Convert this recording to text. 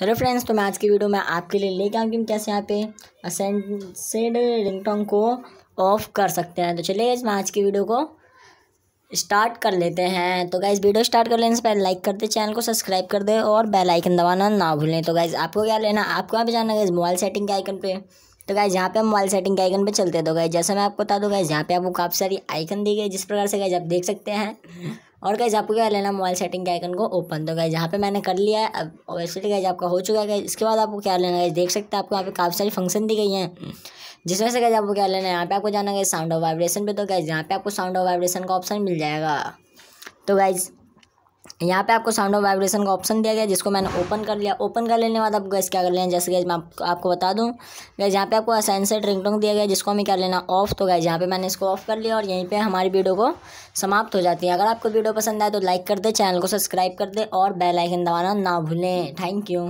hello friends तो मैं आज की वीडियो में आपके लिए लेके आऊँ कि कैसे यहाँ पे असेंसेड रिंगटोन को ऑफ कर सकते हैं तो चलिए मैं आज की वीडियो को स्टार्ट कर लेते हैं तो गाइज़ वीडियो स्टार्ट कर लेने से पहले लाइक कर दे चैनल को सब्सक्राइब कर दे और बेल आइकन दबाना ना भूलें तो गाइज़ आपको क्या लेना आपको यहाँ पे जाना गाइज़ मोबाइल सेटिंग के आइकन पर तो गाइज यहाँ पे हम मोबाइल सेटिंग के आइकन पर चलते हैं तो गाइज जैसा मैं आपको बता दूँ गाइज यहाँ पे आपको काफ़ी सारी आइकन दी गई जिस प्रकार से गाइज आप देख सकते हैं और गाइज आपको क्या लेना मोबाइल सेटिंग के आइकन को ओपन तो गाइज यहाँ पे मैंने कर लिया है अब वैसे गाइज आपका हो चुका है इसके बाद आपको क्या लेना है देख सकते हैं आपको यहाँ पे काफ़ी सारी फंक्शन दी गई हैं जिसमें से गाइज आपको क्या लेना है यहाँ पे आपको जाना है साउंड और वाइब्रेशन पे तो गाइज यहाँ पे आपको साउंड और वाइब्रेशन का ऑप्शन मिल जाएगा तो गाइज़ यहाँ पे आपको साउंड ऑफ वाइब्रेशन का ऑप्शन दिया गया जिसको मैंने ओपन कर लिया ओपन कर लेने के बाद आप गैस क्या कर लेना जैसे गैस मैं आपको आपको बता दूँ गैस यहाँ पे आपको असेंसेट रिंगटोंग दिया गया जिसको हमें कर लेना ऑफ तो गैस यहाँ पे मैंने इसको ऑफ कर लिया और यहीं पे हमारी वीडियो को समाप्त हो जाती है अगर आपको वीडियो पसंद आए तो लाइक कर दे चैनल को सब्सक्राइब कर दे और बेलाइकन दबाना ना भूलें थैंक यू